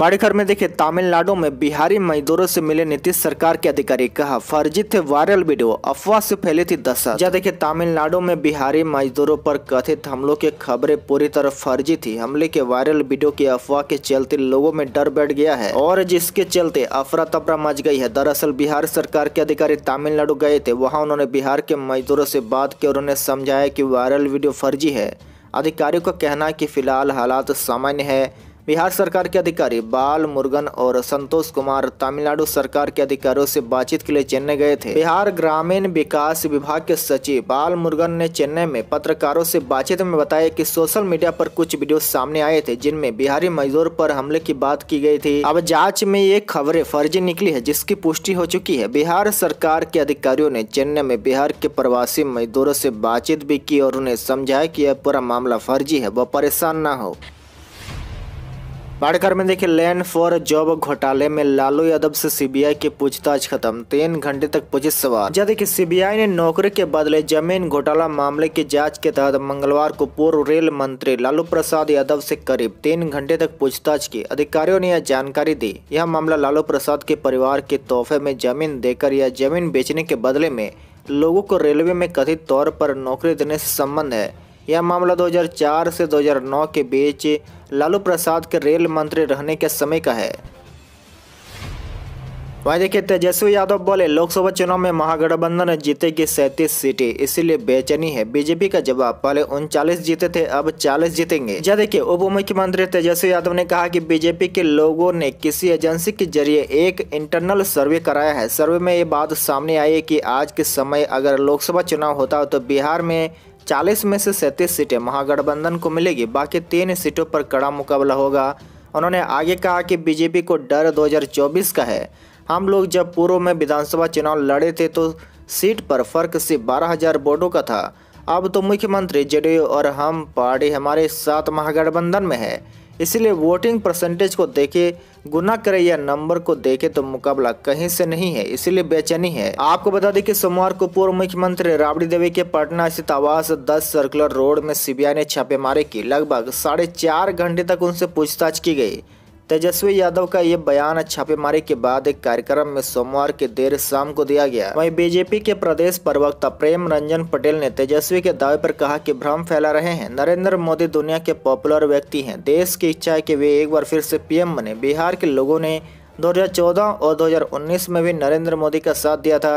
खबर में देखिए तमिलनाडु में बिहारी मजदूरों से मिले नीतीश सरकार के अधिकारी कहा फर्जी थे वायरल वीडियो अफवाह से फैली थी दशा जहाँ देखे तमिलनाडु में बिहारी मजदूरों पर कथित हमलों की खबरें पूरी तरह फर्जी थी हमले के वायरल वीडियो की अफवाह के चलते लोगों में डर बैठ गया है और जिसके चलते अफरा तफरा मच गई है दरअसल बिहार सरकार के अधिकारी तमिलनाडु गए थे वहाँ उन्होंने बिहार के मजदूरों से बात की और उन्हें समझाया की वायरल वीडियो फर्जी है अधिकारियों का कहना है की फिलहाल हालात सामान्य है बिहार सरकार के अधिकारी बाल मुर्गन और संतोष कुमार तमिलनाडु सरकार के अधिकारियों से बातचीत के लिए चेन्नई गए थे बिहार ग्रामीण विकास विभाग के सचिव बाल मुर्गन ने चेन्नई में पत्रकारों से बातचीत में बताया कि सोशल मीडिया पर कुछ वीडियो सामने आए थे जिनमें बिहारी मजदूर पर हमले की बात की गई थी अब जांच में ये खबरें फर्जी निकली है जिसकी पुष्टि हो चुकी है बिहार सरकार के अधिकारियों ने चेन्नई में बिहार के प्रवासी मजदूरों से बातचीत भी की और उन्हें समझाया की यह पूरा मामला फर्जी है वह परेशान न हो बाड़कर में देखिए लैंड फॉर जॉब घोटाले में लालू यादव से सीबीआई की पूछताछ खत्म तीन घंटे तक पूछे सवाल जब देखिए सीबीआई ने नौकरी के बदले जमीन घोटाला मामले की जांच के तहत मंगलवार को पूर्व रेल मंत्री लालू प्रसाद यादव से करीब तीन घंटे तक पूछताछ की अधिकारियों ने यह जानकारी दी यह मामला लालू प्रसाद के परिवार के तोहफे में जमीन देकर या जमीन बेचने के बदले में लोगों को रेलवे में कथित तौर पर नौकरी देने से संबंध है यह मामला 2004 से 2009 के बीच लालू प्रसाद के रेल मंत्री रहने के समय का है वहीं देखिए तेजस्वी यादव बोले लोकसभा चुनाव में महागठबंधन जीतेगी सैंतीस सीटें इसीलिए बेचैनी है बीजेपी का जवाब पहले उनचालीस जीते थे अब चालीस जीतेंगे जहाँ देखिए उप मुख्यमंत्री तेजस्वी यादव ने कहा कि बीजेपी के लोगों ने किसी एजेंसी के जरिए एक इंटरनल सर्वे कराया है सर्वे में ये बात सामने आई की आज के समय अगर लोकसभा चुनाव होता तो बिहार में 40 में से सैंतीस सीटें महागठबंधन को मिलेगी बाकी तीन सीटों पर कड़ा मुकाबला होगा उन्होंने आगे कहा कि बीजेपी को डर 2024 का है हम लोग जब पूर्व में विधानसभा चुनाव लड़े थे तो सीट पर फर्क सिर्फ बारह हजार वोटों का था अब तो मुख्यमंत्री जेडीयू और हम पार्टी हमारे साथ महागठबंधन में है इसलिए वोटिंग परसेंटेज को देखे गुना करें या नंबर को देखे तो मुकाबला कहीं से नहीं है इसलिए बेचैनी है आपको बता दें कि सोमवार को पूर्व मुख्यमंत्री राबड़ी देवी के पटना स्थित आवास दस सर्कुलर रोड में सीबीआई ने छापेमारी की लगभग साढ़े चार घंटे तक उनसे पूछताछ की गई तेजस्वी यादव का ये बयान छापेमारी के बाद एक कार्यक्रम में सोमवार के देर शाम को दिया गया वहीं बीजेपी के प्रदेश प्रवक्ता प्रेम रंजन पटेल ने तेजस्वी के दावे पर कहा कि भ्रम फैला रहे हैं नरेंद्र मोदी दुनिया के पॉपुलर व्यक्ति हैं देश की इच्छा है कि वे एक बार फिर से पीएम बने बिहार के लोगों ने 2014 और 2019 में भी नरेंद्र मोदी का साथ दिया था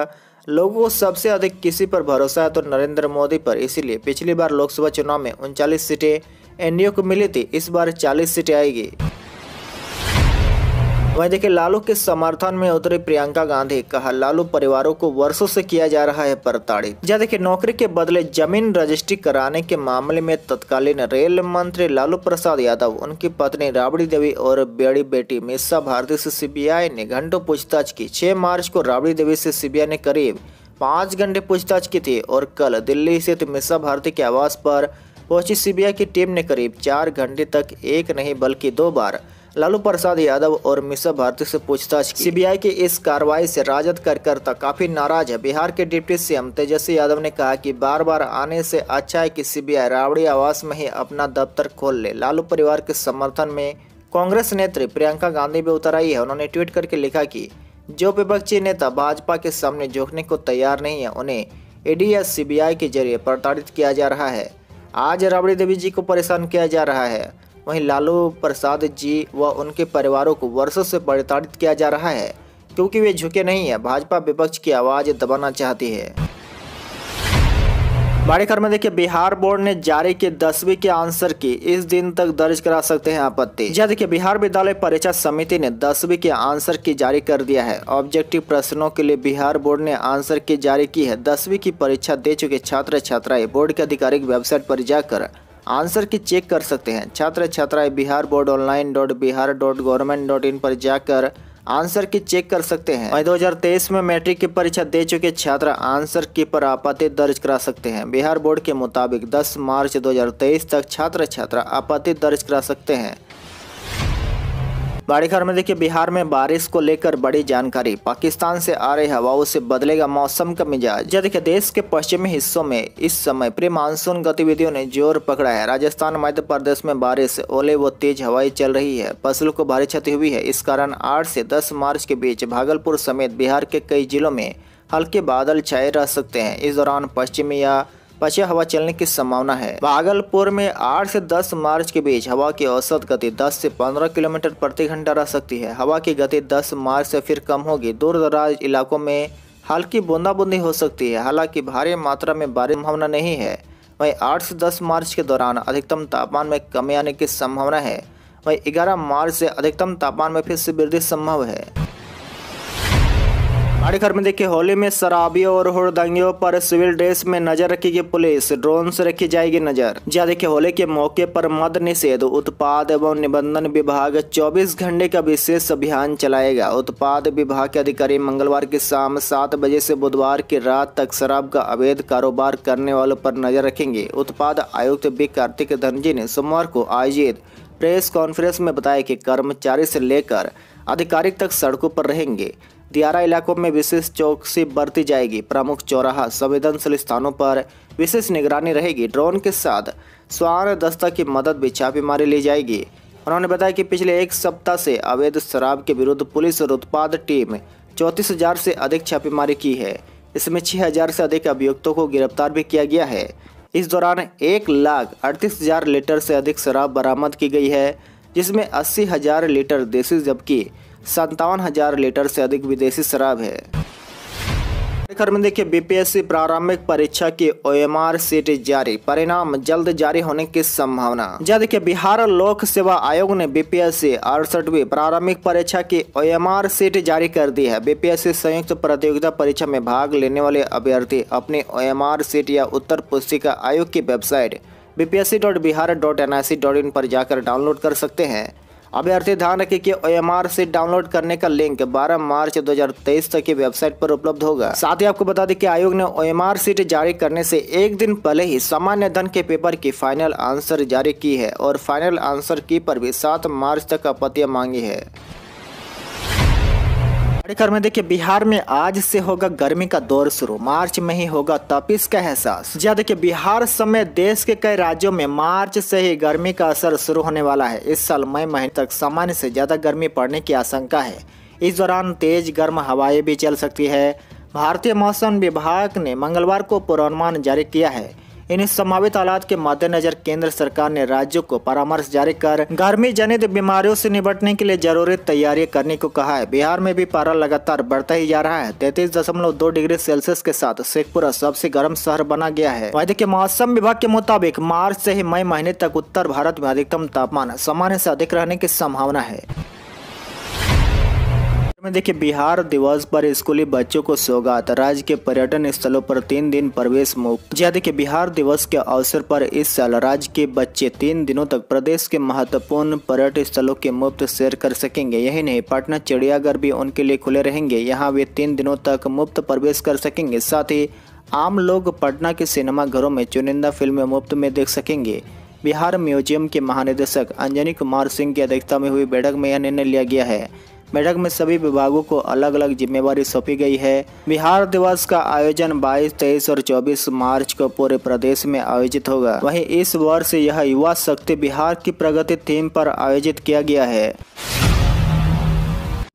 लोगों को सबसे अधिक किसी पर भरोसा है तो नरेंद्र मोदी पर इसीलिए पिछली बार लोकसभा चुनाव में उनचालीस सीटें एनडीए को मिली थी इस बार चालीस सीटें आएगी वहीं देखिए लालू के समर्थन में उतरी प्रियंका गांधी कहा लालू परिवारों को वर्षों से किया जा रहा है प्रताड़ित जहाँ देखिए नौकरी के बदले जमीन रजिस्ट्री कराने के मामले में तत्कालीन रेल मंत्री लालू प्रसाद यादव उनकी पत्नी राबड़ी देवी और बेड़ी बेटी मिश्रा भारती से सीबीआई ने घंटों पूछताछ की छह मार्च को राबड़ी देवी से सीबीआई ने करीब पाँच घंटे पूछताछ की थी और कल दिल्ली स्थित मिश्रा भारती के आवास पर पहुंची सीबीआई की टीम ने करीब चार घंटे तक एक नहीं बल्कि दो बार लालू प्रसाद यादव और मिश्रा भारती से पूछताछ की सीबीआई की इस कार्रवाई से राजद कार्यकर्ता काफी नाराज है बिहार के डिप्टी सीएम तेजस्वी यादव ने कहा कि बार बार आने से अच्छा है कि सीबीआई रावड़ी आवास में ही अपना दफ्तर खोल ले लालू परिवार के समर्थन में कांग्रेस नेत्री प्रियंका गांधी भी उतर आई है उन्होंने ट्वीट करके लिखा की जो विपक्षी नेता भाजपा के सामने झोंकने को तैयार नहीं है उन्हें ईडी या सीबीआई के जरिए प्रताड़ित किया जा रहा है आज राबड़ी देवी जी को परेशान किया जा रहा है वहीं लालू प्रसाद जी व उनके परिवारों को वर्षों से प्रताड़ित किया जा रहा है क्योंकि वे झुके नहीं है भाजपा विपक्ष की आवाज़ दबाना चाहती है बड़े खबर में देखिए बिहार बोर्ड ने जारी के दसवीं के आंसर की इस दिन तक दर्ज करा सकते हैं आपत्ति यह हाँ, देखिए बिहार विद्यालय परीक्षा समिति ने दसवीं के आंसर की जारी कर दिया है ऑब्जेक्टिव प्रश्नों के लिए बिहार बोर्ड ने आंसर की जारी की है दसवीं की परीक्षा दे चुके छात्र छात्राएं बोर्ड के आधिकारिक वेबसाइट पर जाकर आंसर की चेक कर सकते हैं छात्र छात्राएं Bihar board online dot Bihar dot government dot in पर जाकर आंसर की चेक कर सकते हैं हजार तेईस में मैट्रिक की परीक्षा दे चुके छात्र आंसर की पर आपत्ति दर्ज करा सकते हैं बिहार बोर्ड के मुताबिक 10 मार्च 2023 तक छात्र छात्रा आपत्ति दर्ज करा सकते हैं बड़ी खबर में देखिए बिहार में बारिश को लेकर बड़ी जानकारी पाकिस्तान से आ रही हवाओं से बदलेगा मौसम का मिजाज जब देखिए देश के पश्चिमी हिस्सों में इस समय प्री मानसून गतिविधियों ने जोर पकड़ा है राजस्थान मध्य प्रदेश में बारिश ओले व तेज हवाएं चल रही है फसलों को भारी क्षति हुई है इस कारण आठ से दस मार्च के बीच भागलपुर समेत बिहार के कई जिलों में हल्के बादल छाए रह सकते हैं इस दौरान पश्चिमी या पछे हवा चलने की संभावना है भागलपुर में आठ से दस मार्च के बीच हवा की औसत गति दस से पंद्रह किलोमीटर प्रति घंटा रह सकती है हवा की गति दस मार्च से फिर कम होगी दूर दराज इलाकों में हल्की बूंदाबूंदी हो सकती है हालांकि भारी मात्रा में बारिश संभावना नहीं है वहीं 8 से 10 मार्च के दौरान अधिकतम तापमान में कमी आने की संभावना है वहीं ग्यारह मार्च से अधिकतम तापमान में फिर से वृद्धि संभव है पहाड़ी खबर में देखिए होली में शराबियों और हुड़दंगियों पर सिविल ड्रेस में नजर रखेगी पुलिस ड्रोन से रखी जाएगी नजर जहाँ देखिये होली के मौके पर मद निषेध उत्पाद एवं निबंधन विभाग 24 घंटे का विशेष अभियान चलाएगा उत्पाद विभाग के अधिकारी मंगलवार की शाम सात बजे से बुधवार की रात तक शराब का अवैध कारोबार करने वालों पर नजर रखेंगे उत्पाद आयुक्त बी कार्तिक धनजी ने सोमवार को आयोजित प्रेस कॉन्फ्रेंस में बताया कि कर्मचारी से लेकर आधिकारिक तक सड़कों पर रहेंगे दियारा इलाकों में विशेष चौकसी बरती जाएगी प्रमुख चौराहा संवेदनशील स्थानों पर विशेष निगरानी रहेगी ड्रोन के साथ स्वान दस्ता की मदद भी छापेमारी ली जाएगी उन्होंने बताया कि पिछले एक सप्ताह से अवैध शराब के विरुद्ध पुलिस और उत्पाद टीम चौंतीस हजार से अधिक छापेमारी की है इसमें छः हजार से अधिक अभियुक्तों को गिरफ्तार भी किया गया है इस दौरान एक लाख अड़तीस हजार लीटर से अधिक शराब बरामद की गई है जिसमें अस्सी हजार लीटर देसी जबकि संतावन हजार लीटर से अधिक विदेशी शराब है खबर में देखिए बीपीएससी प्रारंभिक परीक्षा की ओएमआर सीट जारी परिणाम जल्द जारी होने की संभावना जहाँ देखिए बिहार लोक सेवा आयोग ने बीपीएससी अड़सठवीं प्रारंभिक परीक्षा की ओएमआर सीट जारी कर दी है बीपीएससी संयुक्त प्रतियोगिता परीक्षा में भाग लेने वाले अभ्यर्थी अपनी ओएमआर सीट या उत्तर पुस्तिका आयोग की website BPSC dot Bihar dot N I C dot in पर जाकर डाउनलोड कर सकते हैं अभ्यर्थी ध्यान रखें कि आर से डाउनलोड करने का लिंक 12 मार्च 2023 तक की वेबसाइट पर उपलब्ध होगा साथ ही आपको बता दें कि आयोग ने आर सीट जारी करने से एक दिन पहले ही सामान्य धन के पेपर की फाइनल आंसर जारी की है और फाइनल आंसर की पर भी सात मार्च तक आपत्तियाँ मांगी है बड़ी खबर में देखिए बिहार में आज से होगा गर्मी का दौर शुरू मार्च में ही होगा तपिस का एहसास जहाँ देखिए बिहार समेत देश के कई राज्यों में मार्च से ही गर्मी का असर शुरू होने वाला है इस साल मई महीने तक सामान्य से ज्यादा गर्मी पड़ने की आशंका है इस दौरान तेज गर्म हवाएं भी चल सकती है भारतीय मौसम विभाग ने मंगलवार को पूर्वानुमान जारी किया है इन समावित हालात के मद्देनजर केंद्र सरकार ने राज्यों को परामर्श जारी कर गर्मी जनित बीमारियों से निपटने के लिए जरूरी तैयारी करने को कहा है बिहार में भी पारा लगातार बढ़ता ही जा रहा है तैतीस दशमलव दो डिग्री सेल्सियस के साथ शेखपुरा सबसे गर्म शहर बना गया है वैद्य के मौसम विभाग के मुताबिक मार्च ऐसी ही मई महीने तक उत्तर भारत में अधिकतम तापमान सामान्य ऐसी अधिक रहने की संभावना है में देखिए बिहार दिवस पर स्कूली बच्चों को सौगात राज्य के पर्यटन स्थलों पर तीन दिन प्रवेश मुक्त जी हाँ, देखिए बिहार दिवस के अवसर पर इस साल राज्य के बच्चे तीन दिनों तक प्रदेश के महत्वपूर्ण पर्यटन स्थलों के मुफ्त सैर कर सकेंगे यही नहीं पटना चिड़ियाघर भी उनके लिए खुले रहेंगे यहाँ वे तीन दिनों तक मुफ्त प्रवेश कर सकेंगे साथ ही आम लोग पटना के सिनेमाघरों में चुनिंदा फिल्में मुफ्त में देख सकेंगे बिहार म्यूजियम के महानिदेशक अंजनी कुमार सिंह की अध्यक्षता में हुई बैठक में यह निर्णय लिया गया है बैठक में सभी विभागों को अलग अलग जिम्मेवारी सौंपी गई है बिहार दिवस का आयोजन 22, 23 और 24 मार्च को पूरे प्रदेश में आयोजित होगा वहीं इस वर्ष यह युवा शक्ति बिहार की प्रगति थीम पर आयोजित किया गया है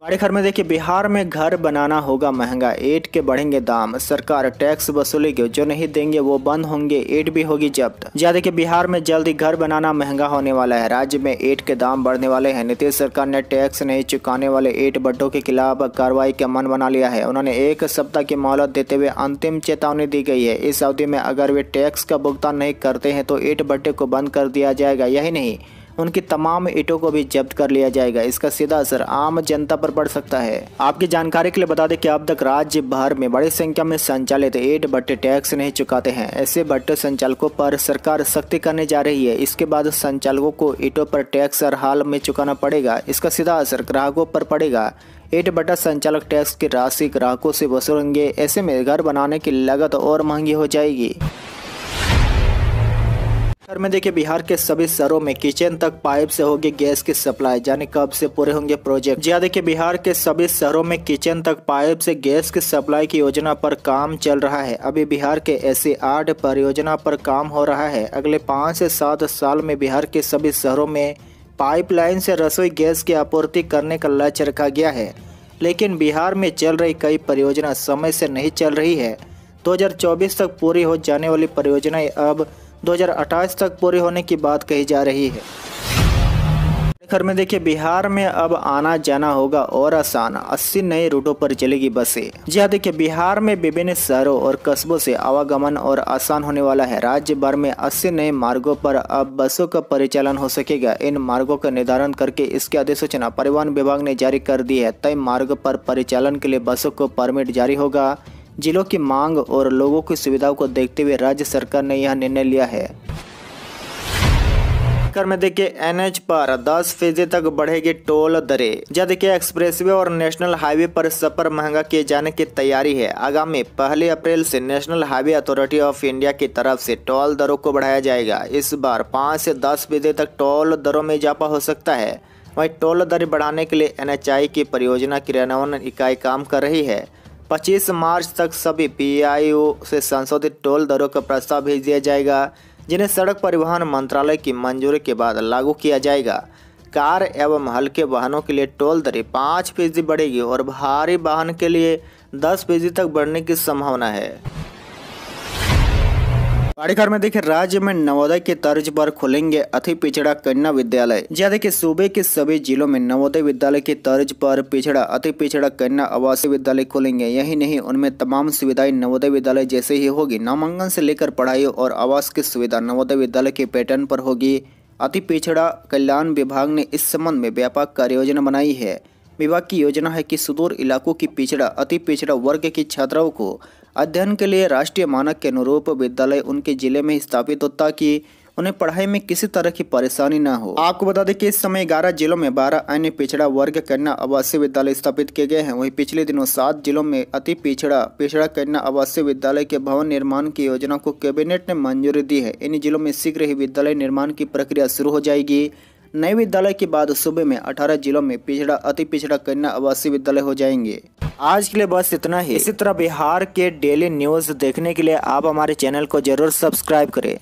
बड़े खबर में देखिए बिहार में घर बनाना होगा महंगा एट के बढ़ेंगे दाम सरकार टैक्स वसूलेगी जो नहीं देंगे वो बंद होंगे एट भी होगी जब्त याद देखिए बिहार में जल्द ही घर बनाना महंगा होने वाला है राज्य में एट के दाम बढ़ने वाले हैं नीतीश सरकार ने टैक्स नहीं चुकाने वाले एट बड्डों के खिलाफ कार्रवाई का मन बना लिया है उन्होंने एक सप्ताह की मोहलत देते हुए अंतिम चेतावनी दी गई है इस अवधि में अगर वे टैक्स का भुगतान नहीं करते हैं तो एट बड्डे को बंद कर दिया जाएगा यही नहीं उनकी तमाम ईटों को भी जब्त कर लिया जाएगा इसका सीधा असर आम जनता पर पड़ सकता है आपकी जानकारी के लिए बता दें कि अब तक राज्य भर में बड़ी संख्या में संचालित ईट भट्टे टैक्स नहीं चुकाते हैं ऐसे भट्टे संचालकों पर सरकार सख्ती करने जा रही है इसके बाद संचालकों को ईटों पर टैक्स हर हाल में चुकाना पड़ेगा इसका सीधा असर ग्राहकों पर पड़ेगा एट बटा संचालक टैक्स की राशि ग्राहकों से वसूलेंगे ऐसे में घर बनाने की लागत और महंगी हो जाएगी बिहार में देखिए बिहार के सभी शहरों में किचन तक पाइप से होगी गैस की सप्लाई यानी कब से पूरे होंगे प्रोजेक्ट जी हाँ, देखिए बिहार के सभी शहरों में किचन तक पाइप से गैस की सप्लाई की योजना पर काम चल रहा है अभी बिहार के ऐसी आठ परियोजना पर काम हो रहा है अगले पाँच से सात साल में बिहार के सभी शहरों में पाइपलाइन से रसोई गैस की आपूर्ति करने का लक्ष्य रखा गया है लेकिन बिहार में चल रही कई परियोजना समय से नहीं चल रही है 2024 तक पूरी हो जाने वाली परियोजनाएं अब 2028 तक पूरी होने की बात कही जा रही है खर में देखिए बिहार में अब आना जाना होगा और आसान 80 नए रूटों पर चलेगी बसें जी हाँ देखिये बिहार में विभिन्न शहरों और कस्बों से आवागमन और आसान होने वाला है राज्य भर में 80 नए मार्गों पर अब बसों का परिचालन हो सकेगा इन मार्गों का निर्धारण करके इसकी अधिसूचना परिवहन विभाग ने जारी कर दी है तय मार्ग पर परिचालन के लिए बसों को परमिट जारी होगा जिलों की मांग और लोगों की सुविधाओं को देखते हुए राज्य सरकार ने यह निर्णय लिया है कर में देखिए एनएच पर 10 फीसदी तक बढ़ेगी टोल दरें जद के एक्सप्रेसवे और नेशनल हाईवे पर सफर महंगा किए जाने की तैयारी है आगामी पहले अप्रैल से National Highway Authority of India की तरफ से टोल दरों को बढ़ाया जाएगा इस बार 5 से 10 फीसदी तक टोल दरों में इजाफा हो सकता है वही टोल दर बढ़ाने के लिए एन की परियोजना क्रियान्वयन इकाई काम कर रही है 25 मार्च तक सभी पी से संशोधित टोल दरों का प्रस्ताव भेज दिया जाएगा जिन्हें सड़क परिवहन मंत्रालय की मंजूरी के बाद लागू किया जाएगा कार एवं हल्के वाहनों के लिए टोल दरें पाँच फीसदी बढ़ेगी और भारी वाहन के लिए दस फीसदी तक बढ़ने की संभावना है बाड़ीघर में देखिए राज्य में नवोदय के तर्ज पर खुलेंगे अति पिछड़ा कन्या विद्यालय यह देखिए सूबे के सभी जिलों में नवोदय विद्यालय के तर्ज पर पिछड़ा अति पिछड़ा कन्या आवासीय विद्यालय खुलेंगे यही नहीं उनमें तमाम सुविधाएं नवोदय विद्यालय जैसे ही होगी नामांकन से लेकर पढ़ाई और आवास की सुविधा नवोदय विद्यालय के पैटर्न पर होगी अति पिछड़ा कल्याण विभाग ने इस संबंध में व्यापक कार्य योजना बनाई है विभाग की योजना है कि सुदूर इलाकों की पिछड़ा अति पिछड़ा वर्ग की छात्राओं को अध्ययन के लिए राष्ट्रीय मानक के अनुरूप विद्यालय उनके जिले में स्थापित हो ताकि उन्हें पढ़ाई में किसी तरह की परेशानी न हो आपको बता दें कि इस समय ग्यारह जिलों में बारह अन्य पिछड़ा वर्ग कन्या आवासीय विद्यालय स्थापित किए गए हैं वहीं पिछले दिनों सात जिलों में अति पिछड़ा पिछड़ा कन्या आवासीय विद्यालय के भवन निर्माण की योजना को कैबिनेट ने मंजूरी दी है इन जिलों में शीघ्र ही विद्यालय निर्माण की प्रक्रिया शुरू हो जाएगी नए विद्यालय के बाद सूबे में 18 जिलों में पिछड़ा अति पिछड़ा कन्या आवासीय विद्यालय हो जाएंगे आज के लिए बस इतना ही इसी तरह बिहार के डेली न्यूज देखने के लिए आप हमारे चैनल को जरूर सब्सक्राइब करें